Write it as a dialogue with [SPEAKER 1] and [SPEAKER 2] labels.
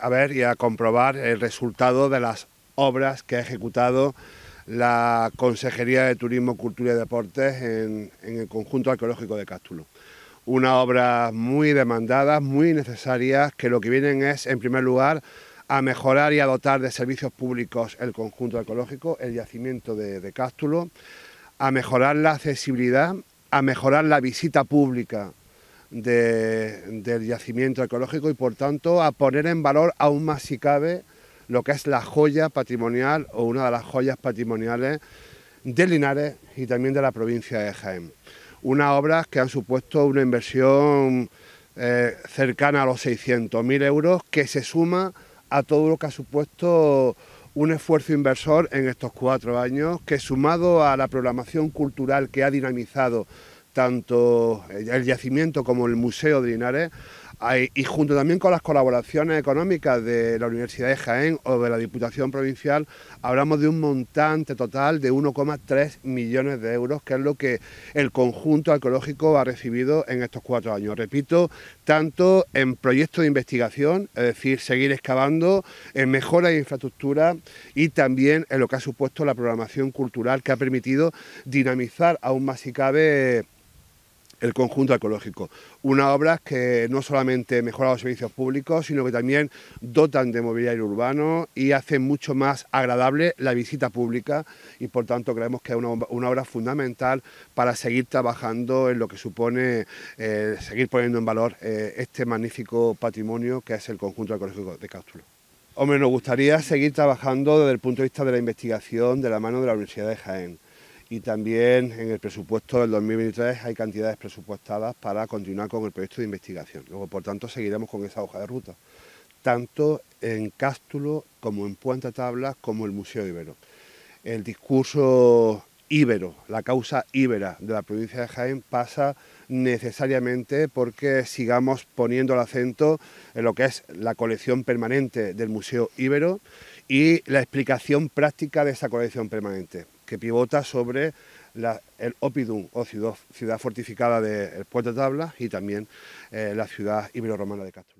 [SPEAKER 1] a, ver y a comprobar el resultado de las obras que ha ejecutado la Consejería de Turismo, Cultura y Deportes en, el conjunto arqueológico de Cástulo. ...una obra muy demandada, muy necesaria... que lo que vienen es, en primer lugar, a mejorar y a dotar de servicios públicos el conjunto arqueológico, el yacimiento de Cástulo, a mejorar la accesibilidad, a mejorar la visita pública de, del yacimiento arqueológico y por tanto a poner en valor aún más si cabe lo que es la joya patrimonial o una de las joyas patrimoniales de Linares y también de la provincia de Jaén. Unas obras que han supuesto una inversión eh, cercana a los 600.000 euros que se suma a todo lo que ha supuesto un esfuerzo inversor en estos cuatro años que sumado a la programación cultural que ha dinamizado tanto el yacimiento como el Museo de Linares y junto también con las colaboraciones económicas de la Universidad de Jaén o de la Diputación Provincial, hablamos de un montante total de 1,3 millones de euros, que es lo que el conjunto arqueológico ha recibido en estos cuatro años. Repito, tanto en proyectos de investigación, es decir, seguir excavando, en mejora de infraestructura y también en lo que ha supuesto la programación cultural que ha permitido dinamizar aún más si cabe el conjunto arqueológico. una obra que no solamente mejora los servicios públicos, sino que también dotan de mobiliario urbano y hace mucho más agradable la visita pública y por tanto creemos que es una, obra fundamental para seguir trabajando en lo que supone eh, seguir poniendo en valor eh, este magnífico patrimonio que es el conjunto arqueológico de Cástulo. Hombre, nos gustaría seguir trabajando desde el punto de vista de la investigación de la mano de la Universidad de Jaén y también en el presupuesto del 2023 hay cantidades presupuestadas para continuar con el proyecto de investigación. Luego, por tanto, seguiremos con esa hoja de ruta, tanto en Cástulo como en Puente Tablas como el Museo Ibero. El discurso íbero, la causa íbera de la provincia de Jaén pasa necesariamente porque sigamos poniendo el acento en lo que es la colección permanente del Museo Ibero y la explicación práctica de esa colección permanente que pivota sobre el Opidum, o ciudad, fortificada del de, Puerto de y también eh, la ciudad ibero-romana de Castro.